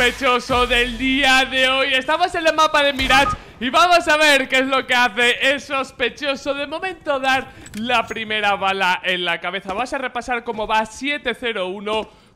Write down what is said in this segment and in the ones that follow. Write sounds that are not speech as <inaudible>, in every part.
sospechoso del día de hoy. Estamos en el mapa de Mirage y vamos a ver qué es lo que hace el sospechoso. De momento dar la primera bala en la cabeza. Vas a repasar cómo va 7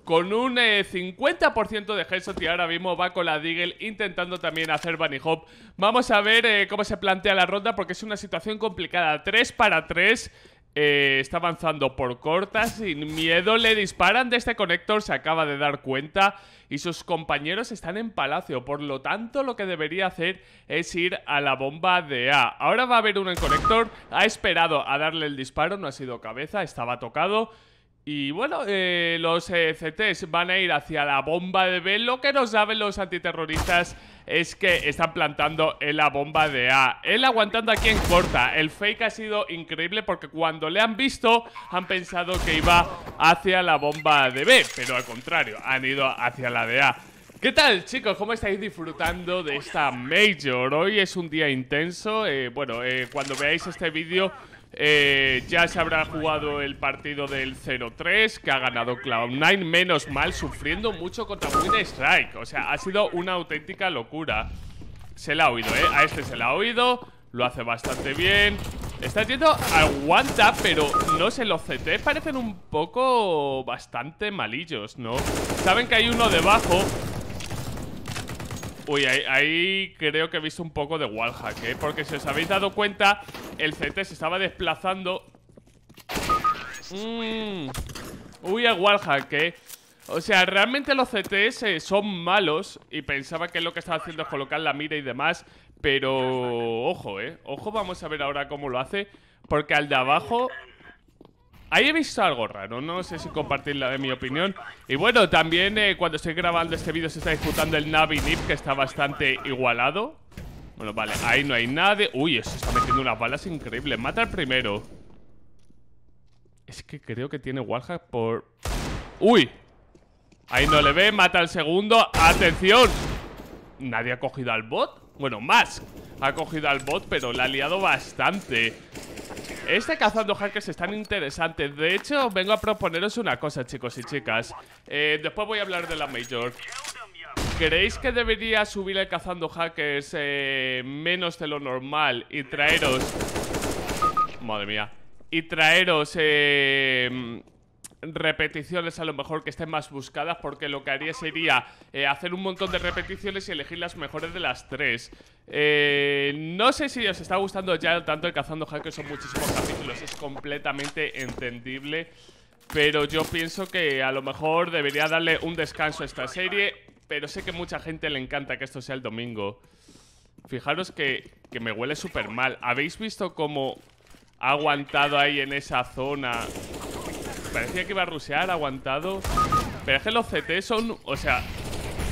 con un 50% eh, de headshot y ahora mismo va con la Deagle intentando también hacer bunny hop. Vamos a ver eh, cómo se plantea la ronda porque es una situación complicada. 3 para 3 eh, está avanzando por corta, sin miedo, le disparan de este conector, se acaba de dar cuenta y sus compañeros están en palacio, por lo tanto lo que debería hacer es ir a la bomba de A. Ahora va a haber uno en conector, ha esperado a darle el disparo, no ha sido cabeza, estaba tocado y bueno, eh, los eh, CTs van a ir hacia la bomba de B. Lo que no saben los antiterroristas es que están plantando en la bomba de A. Él aguantando aquí en corta. El fake ha sido increíble porque cuando le han visto han pensado que iba hacia la bomba de B, pero al contrario, han ido hacia la de A. ¿Qué tal chicos? ¿Cómo estáis disfrutando de esta Major? Hoy es un día intenso, eh, bueno, cuando veáis este vídeo eh, ya se habrá jugado el partido del 0-3 que ha ganado Cloud9, menos mal, sufriendo mucho contra Win Strike. O sea, ha sido una auténtica locura. Se la ha oído, ¿eh? A este se la ha oído, lo hace bastante bien. Está yendo aguanta, pero no se lo CT parecen un poco bastante malillos, ¿no? Saben que hay uno debajo Uy, ahí, creo que he visto un poco de wallhack, ¿eh? Porque si os habéis dado cuenta, el CT se estaba desplazando. Mm. Uy, el wallhack, ¿eh? O sea, realmente los CTs eh, son malos y pensaba que lo que estaba haciendo es colocar la mira y demás, pero ojo, ¿eh? Ojo, vamos a ver ahora cómo lo hace, porque al de abajo Ahí he visto algo raro, no sé si compartir la de mi opinión. Y bueno, también eh, cuando estoy grabando este vídeo se está disputando el Navi Nip, que está bastante igualado. Bueno, vale, ahí no hay nadie. Uy, eso está metiendo unas balas increíbles. Mata al primero. Es que creo que tiene Warhack por... ¡Uy! Ahí no le ve, mata al segundo. ¡Atención! Nadie ha cogido al bot. Bueno, más ha cogido al bot, pero le ha liado bastante. Este Cazando Hackers es tan interesante. De hecho, vengo a proponeros una cosa, chicos y chicas. Eh, después voy a hablar de la mayor. ¿Creéis que debería subir el Cazando Hackers eh, menos de lo normal y traeros... Madre mía. Y traeros... Eh, repeticiones a lo mejor que estén más buscadas, porque lo que haría sería eh, hacer un montón de repeticiones y elegir las mejores de las tres. Eh, no sé si os está gustando ya tanto el Cazando que son muchísimos capítulos, es completamente entendible. Pero yo pienso que a lo mejor debería darle un descanso a esta serie, pero sé que mucha gente le encanta que esto sea el domingo. Fijaros que, que me huele súper mal. ¿Habéis visto cómo ha aguantado ahí en esa zona parecía que iba a rusear, aguantado. Pero es que los CT son... O sea,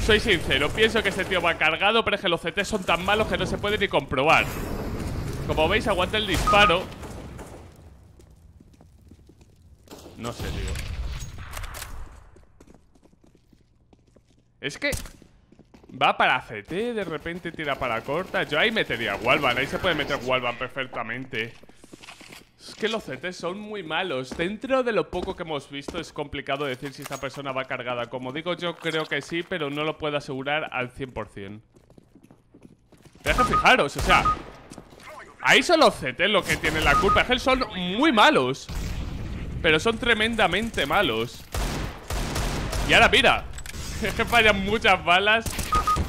soy sincero, pienso que este tío va cargado, pero es que los CT son tan malos que no se puede ni comprobar. Como veis, aguanta el disparo. No sé, tío. Es que... Va para CT, de repente tira para corta. Yo ahí metería Walvan, ahí se puede meter Walvan perfectamente que los CTs son muy malos. Dentro de lo poco que hemos visto, es complicado decir si esta persona va cargada. Como digo, yo creo que sí, pero no lo puedo asegurar al 100%. Deja fijaros, o sea... Ahí son los CTs los que tienen la culpa. Es que son muy malos. Pero son tremendamente malos. Y ahora mira. <laughs> que Es Fallan muchas balas.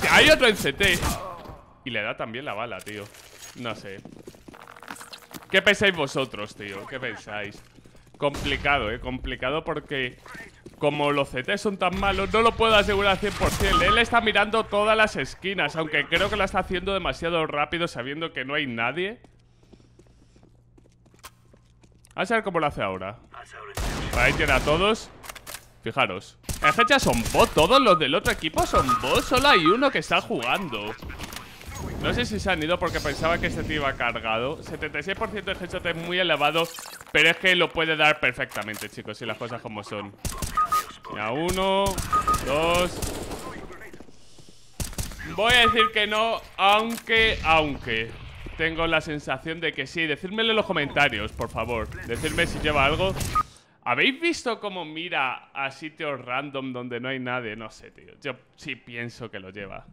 Hay otro en CT. Y le da también la bala, tío. No sé. ¿Qué pensáis vosotros, tío? ¿Qué pensáis? Complicado, ¿eh? Complicado porque como los CT son tan malos, no lo puedo asegurar 100%. Él está mirando todas las esquinas, aunque creo que lo está haciendo demasiado rápido sabiendo que no hay nadie. a ver cómo lo hace ahora. Ahí tiene a todos. Fijaros. En fecha son bots. Todos los del otro equipo son bots. Solo hay uno que está jugando. No sé si se han ido porque pensaba que este te iba cargado. 76% de headshot es muy elevado, pero es que lo puede dar perfectamente, chicos, si las cosas como son. Ya uno, dos... Voy a decir que no, aunque, aunque Tengo la sensación de que sí Decídmelo en los comentarios, por favor Decidme si lleva algo ¿Habéis visto cómo mira a sitios random donde no hay nadie? No sé, tío Yo sí pienso que lo lleva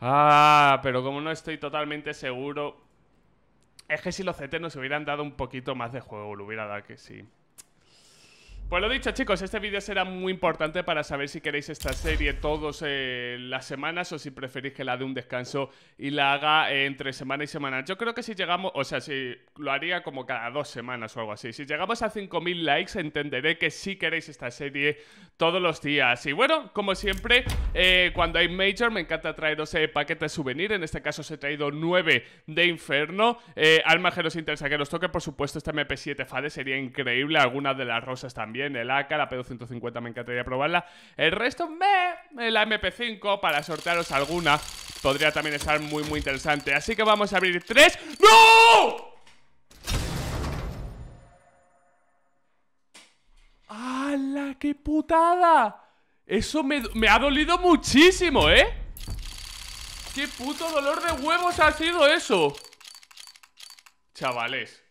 Ah, pero como no estoy totalmente seguro... Es que si los CT e nos hubieran dado un poquito más de juego, lo hubiera dado que sí. Pues lo dicho, chicos, este vídeo será muy importante para saber si queréis esta serie todas eh, las semanas o si preferís que la dé un descanso y la haga eh, entre semana y semana. Yo creo que si llegamos, o sea, si lo haría como cada dos semanas o algo así. Si llegamos a 5.000 likes, entenderé que sí queréis esta serie todos los días. Y bueno, como siempre, eh, cuando hay Major, me encanta traeros paquetes de souvenir. En este caso, os he traído 9 de Inferno. Eh, Alma que os interesa que toque, por supuesto, este MP7 Fade sería increíble. Algunas de las rosas también bien el AK, la P250 me encantaría probarla. El resto, me la MP5 para sortearos alguna. Podría también estar muy, muy interesante. Así que vamos a abrir tres. ¡No! ¡Hala, qué putada! Eso me ha dolido muchísimo, ¿eh? ¡Qué puto dolor de huevos ha sido eso! Chavales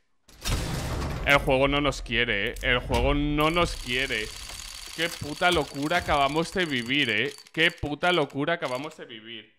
el juego no nos quiere, ¿eh? El juego no nos quiere. Qué puta locura acabamos de vivir, ¿eh? Qué puta locura acabamos de vivir.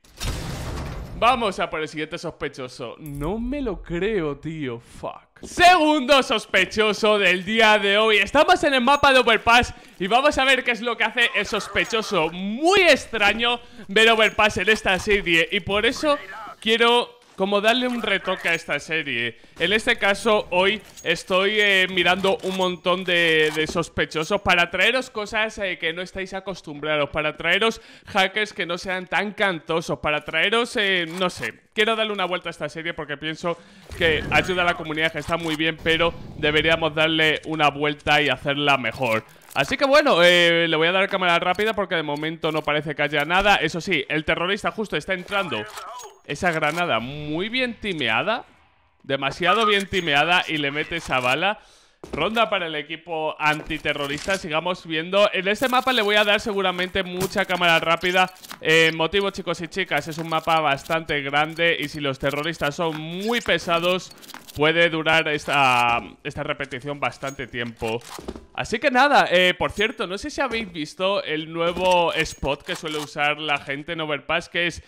Vamos a por el siguiente sospechoso. No me lo creo, tío. Fuck. Segundo sospechoso del día de hoy. Estamos en el mapa de Overpass y vamos a ver qué es lo que hace el sospechoso muy extraño ver Overpass en esta serie. Y por eso quiero como darle un retoque a esta serie. En este caso, hoy estoy eh, mirando un montón de, sospechosos para traeros cosas eh, que no estáis acostumbrados, para traeros hackers que no sean tan cantosos, para traeros, eh, no sé, quiero darle una vuelta a esta serie porque pienso que ayuda a la comunidad, que está muy bien, pero deberíamos darle una vuelta y hacerla mejor. Así que bueno, le voy a dar cámara rápida porque de momento no parece que haya nada. Eso sí, el terrorista justo está entrando esa granada muy bien timeada. Demasiado bien timeada y le mete esa bala. Ronda para el equipo antiterrorista, sigamos viendo. En este mapa le voy a dar seguramente mucha cámara rápida. Eh, motivo, chicos y chicas, es un mapa bastante grande y si los terroristas son muy pesados, puede durar esta, esta repetición bastante tiempo. Así que nada, eh, por cierto, no sé si habéis visto el nuevo spot que suele usar la gente en Overpass, que es,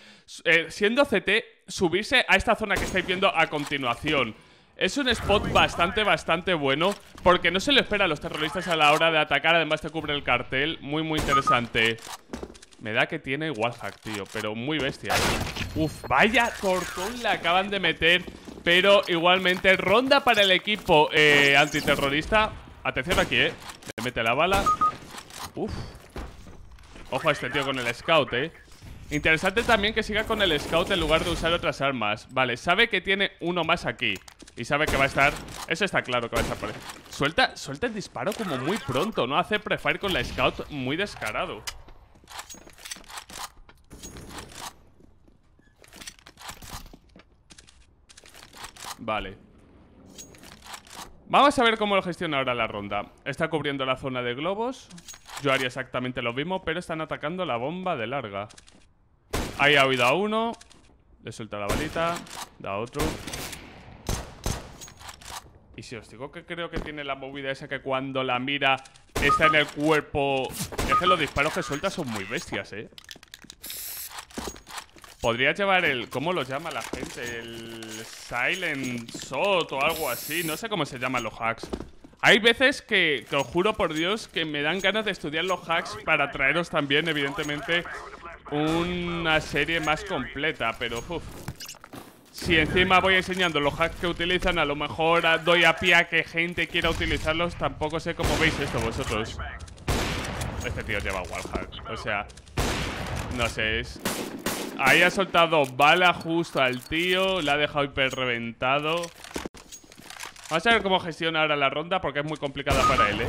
eh, siendo CT, subirse a esta zona que estáis viendo a continuación. Es un spot bastante, bastante bueno Porque no se le espera a los terroristas a la hora de atacar Además te cubre el cartel Muy, muy interesante Me da que tiene wallhack, tío Pero muy bestia Uf, vaya cortón le acaban de meter Pero igualmente ronda para el equipo eh, antiterrorista Atención aquí, eh Le mete la bala Uf Ojo a este tío con el scout, eh Interesante también que siga con el scout en lugar de usar otras armas Vale, sabe que tiene uno más aquí y sabe que va a estar... Eso está claro que va a estar por ahí. Suelta, suelta el disparo como muy pronto, ¿no? Hace prefire con la scout muy descarado. Vale. Vamos a ver cómo lo gestiona ahora la ronda. Está cubriendo la zona de globos. Yo haría exactamente lo mismo, pero están atacando la bomba de larga. Ahí ha habido a uno. Le suelta la balita. Da otro. Y si os digo que creo que tiene la movida esa que cuando la mira está en el cuerpo... Es que los disparos que suelta son muy bestias, ¿eh? Podría llevar el... ¿Cómo lo llama la gente? El Silent Shot o algo así. No sé cómo se llaman los hacks. Hay veces que, que os juro por Dios, que me dan ganas de estudiar los hacks para traeros también, evidentemente, una serie más completa. Pero, uff, si encima voy enseñando los hacks que utilizan, a lo mejor doy a pie a que gente quiera utilizarlos. Tampoco sé cómo veis esto vosotros. Este tío lleva wallhack. O sea, no sé, Ahí ha soltado bala justo al tío, la ha dejado hiper reventado. Vamos a ver cómo gestiona ahora la ronda porque es muy complicada para él, ¿eh?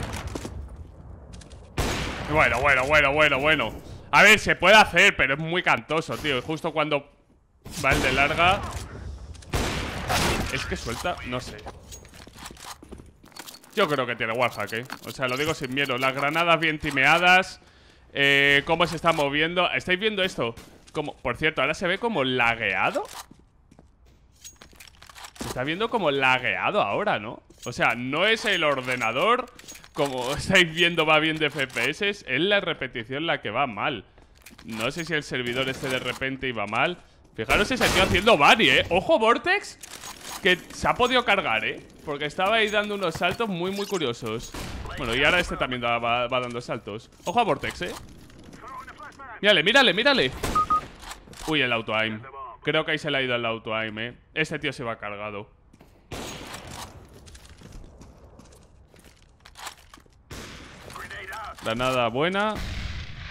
Bueno, bueno, bueno, bueno, bueno. A ver, se puede hacer, pero es muy cantoso, tío. Justo cuando va el de larga, es que suelta, no sé Yo creo que tiene Warhack, eh O sea, lo digo sin miedo Las granadas bien timeadas eh, Cómo se está moviendo ¿Estáis viendo esto? Como, por cierto, ahora se ve como lagueado Se está viendo como lagueado ahora, ¿no? O sea, no es el ordenador Como <laughs> estáis viendo va bien de FPS Es la repetición la que va mal No sé si el servidor este de repente iba mal Fijaros ese tío haciendo bari, ¿eh? ¡Ojo, Vortex! Que se ha podido cargar, ¿eh? Porque estaba ahí dando unos saltos muy, muy curiosos Bueno, y ahora este también va, dando saltos Ojo a Vortex, ¿eh? Mírale, mírale, mírale Uy, el auto-aim Creo que ahí se le ha ido el auto-aim, ¿eh? Este tío se va cargado nada buena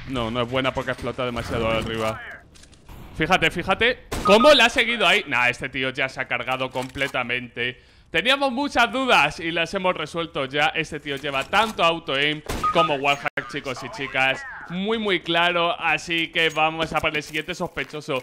No, no es buena porque explota demasiado arriba Fíjate, fíjate ¿Cómo la ha seguido ahí? Nah, este tío ya se ha cargado completamente. Teníamos muchas dudas y las hemos resuelto ya. Este tío lleva tanto auto-aim como wallhack, chicos y chicas. Muy, muy claro. Así que vamos a para el siguiente sospechoso.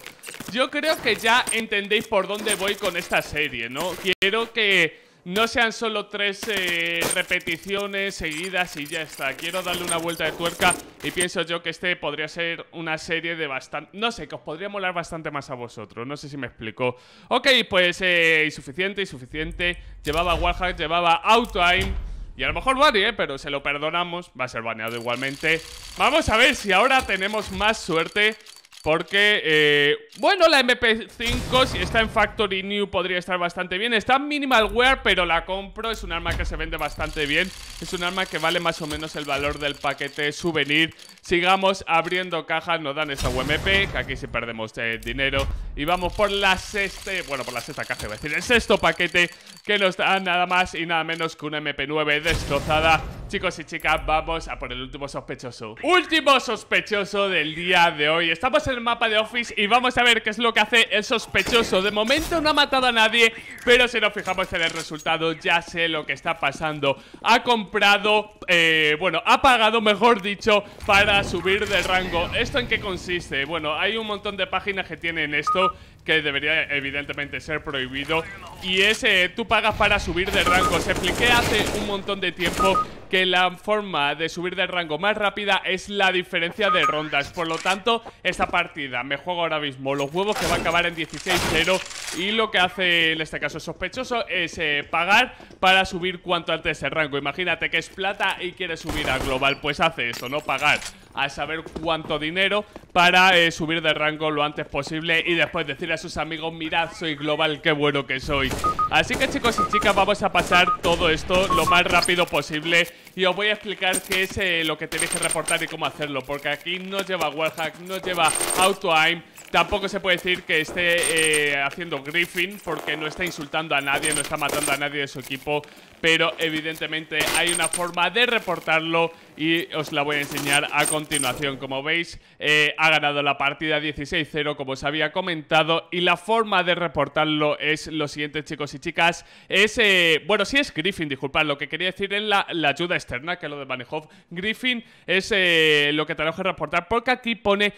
Yo creo que ya entendéis por dónde voy con esta serie, ¿no? Quiero que no sean solo tres eh, repeticiones seguidas y ya está. Quiero darle una vuelta de tuerca y pienso yo que este podría ser una serie de bastante... No sé, que os podría molar bastante más a vosotros. No sé si me explico. Ok, pues eh, insuficiente, insuficiente. Llevaba Warhack, llevaba Outtime. Y a lo mejor Bunny, eh, pero se lo perdonamos. Va a ser baneado igualmente. Vamos a ver si ahora tenemos más suerte porque, eh, bueno, la MP5 si está en Factory New podría estar bastante bien Está en Minimal Wear, pero la compro Es un arma que se vende bastante bien Es un arma que vale más o menos el valor del paquete souvenir Sigamos abriendo cajas, nos dan esa UMP Que aquí sí perdemos eh, dinero Y vamos por la sexta, bueno, por la sexta caja iba a decir El sexto paquete que nos da nada más y nada menos que una MP9 destrozada Chicos y chicas, vamos a por el último sospechoso Último sospechoso del día de hoy Estamos en el mapa de Office y vamos a ver qué es lo que hace el sospechoso De momento no ha matado a nadie, pero si nos fijamos en el resultado ya sé lo que está pasando Ha comprado, eh, bueno, ha pagado, mejor dicho, para subir de rango ¿Esto en qué consiste? Bueno, hay un montón de páginas que tienen esto que debería evidentemente ser prohibido y es tú pagas para subir de rango. Se expliqué hace un montón de tiempo que la forma de subir de rango más rápida es la diferencia de rondas. Por lo tanto, esta partida me juego ahora mismo los huevos que va a acabar en 16-0 y lo que hace en este caso sospechoso es eh, pagar para subir cuanto antes el rango. Imagínate que es plata y quiere subir a global, pues hace eso, ¿no? Pagar a saber cuánto dinero para eh, subir de rango lo antes posible y después decir a sus amigos, mirad, soy global, qué bueno que soy. Así que chicos y chicas vamos a pasar todo esto lo más rápido posible y os voy a explicar qué es eh, lo que tenéis que reportar y cómo hacerlo porque aquí no lleva Warhack, no lleva auto-aim, tampoco se puede decir que esté eh, haciendo Griffin porque no está insultando a nadie, no está matando a nadie de su equipo pero evidentemente hay una forma de reportarlo y os la voy a enseñar a continuación. Como veis, eh, ha ganado la partida 16-0 como os había comentado y la forma de reportarlo es lo siguiente, chicos y chicas. Es, eh, bueno, si sí es Griffin, disculpad, lo que quería decir es la, ayuda externa, que es lo de manejo Griffin es eh, lo que tenemos que reportar porque aquí pone,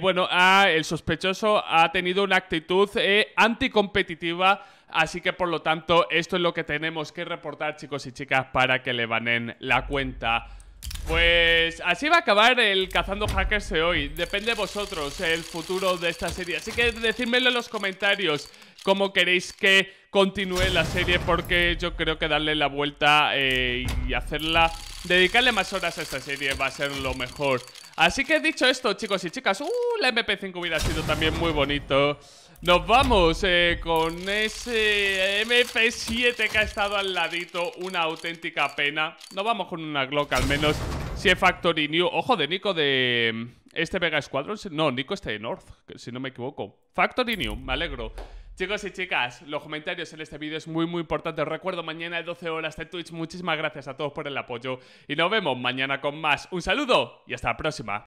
bueno, el sospechoso ha tenido una actitud anticompetitiva Así que por lo tanto, esto es lo que tenemos que reportar, chicos y chicas, para que le banen la cuenta pues así va a acabar el Cazando Hackers de hoy. Depende de vosotros el futuro de esta serie. Así que decídmelo en los comentarios cómo queréis que continúe la serie porque yo creo que darle la vuelta eh, y hacerla... Dedicarle más horas a esta serie va a ser lo mejor. Así que dicho esto, chicos y chicas, uh, la MP5 hubiera sido también muy bonito. Nos vamos eh, con ese MP7 que ha estado al ladito, una auténtica pena. Nos vamos con una Glock al menos. Si es Factory New, ojo de Nico de mm, este Vega Squadron, no, Nico este de North, si no me equivoco. Factory New, me alegro. Chicos y chicas, los comentarios en este vídeo es muy muy importante. Os recuerdo, mañana a 12 horas de Twitch. Muchísimas gracias a todos por el apoyo y nos vemos mañana con más. Un saludo y hasta la próxima.